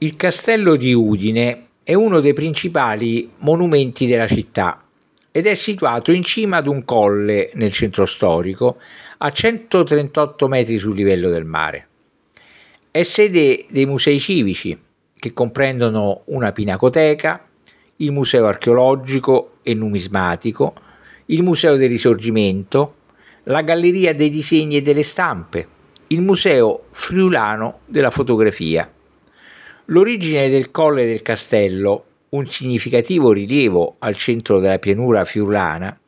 Il castello di Udine è uno dei principali monumenti della città ed è situato in cima ad un colle nel centro storico a 138 metri sul livello del mare. È sede dei musei civici che comprendono una pinacoteca, il museo archeologico e numismatico, il museo del risorgimento, la galleria dei disegni e delle stampe, il museo friulano della fotografia L'origine del colle del castello, un significativo rilievo al centro della pianura fiulana,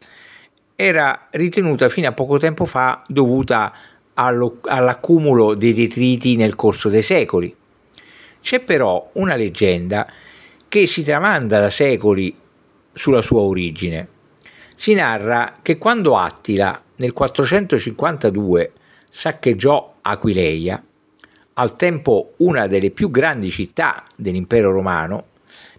era ritenuta fino a poco tempo fa dovuta all'accumulo dei detriti nel corso dei secoli. C'è però una leggenda che si tramanda da secoli sulla sua origine. Si narra che quando Attila nel 452 saccheggiò Aquileia, al tempo una delle più grandi città dell'impero romano,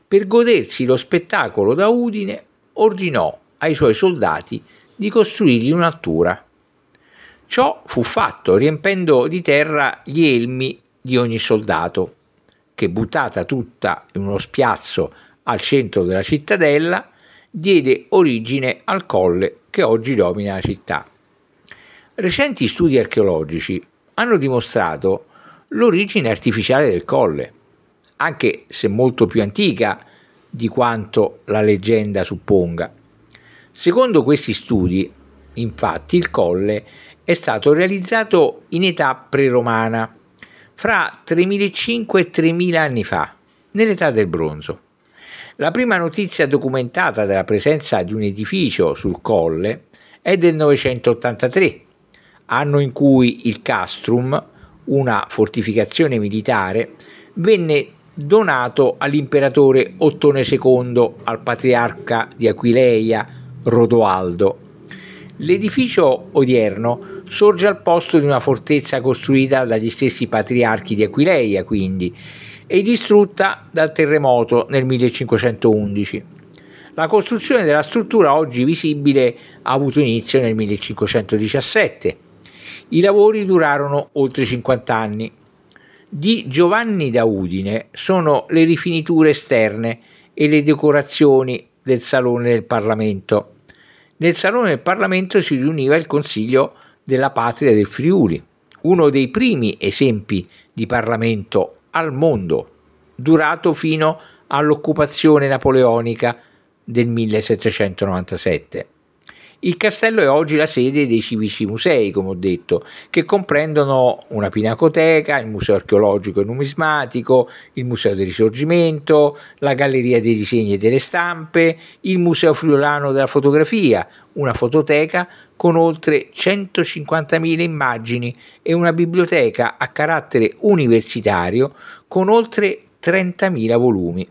per godersi lo spettacolo da Udine ordinò ai suoi soldati di costruirgli un'altura. Ciò fu fatto riempendo di terra gli elmi di ogni soldato, che buttata tutta in uno spiazzo al centro della cittadella, diede origine al colle che oggi domina la città. Recenti studi archeologici hanno dimostrato che l'origine artificiale del colle, anche se molto più antica di quanto la leggenda supponga. Secondo questi studi, infatti, il colle è stato realizzato in età preromana, fra 3.500 e 3.000 anni fa, nell'età del bronzo. La prima notizia documentata della presenza di un edificio sul colle è del 983, anno in cui il castrum, una fortificazione militare, venne donato all'imperatore Ottone II, al patriarca di Aquileia, Rodoaldo. L'edificio odierno sorge al posto di una fortezza costruita dagli stessi patriarchi di Aquileia, quindi, e distrutta dal terremoto nel 1511. La costruzione della struttura oggi visibile ha avuto inizio nel 1517 i lavori durarono oltre 50 anni. Di Giovanni da Udine sono le rifiniture esterne e le decorazioni del Salone del Parlamento. Nel Salone del Parlamento si riuniva il Consiglio della Patria del Friuli, uno dei primi esempi di Parlamento al mondo, durato fino all'occupazione napoleonica del 1797. Il castello è oggi la sede dei civici musei, come ho detto, che comprendono una pinacoteca, il museo archeologico e numismatico, il museo del risorgimento, la galleria dei disegni e delle stampe, il museo friulano della fotografia, una fototeca con oltre 150.000 immagini e una biblioteca a carattere universitario con oltre 30.000 volumi.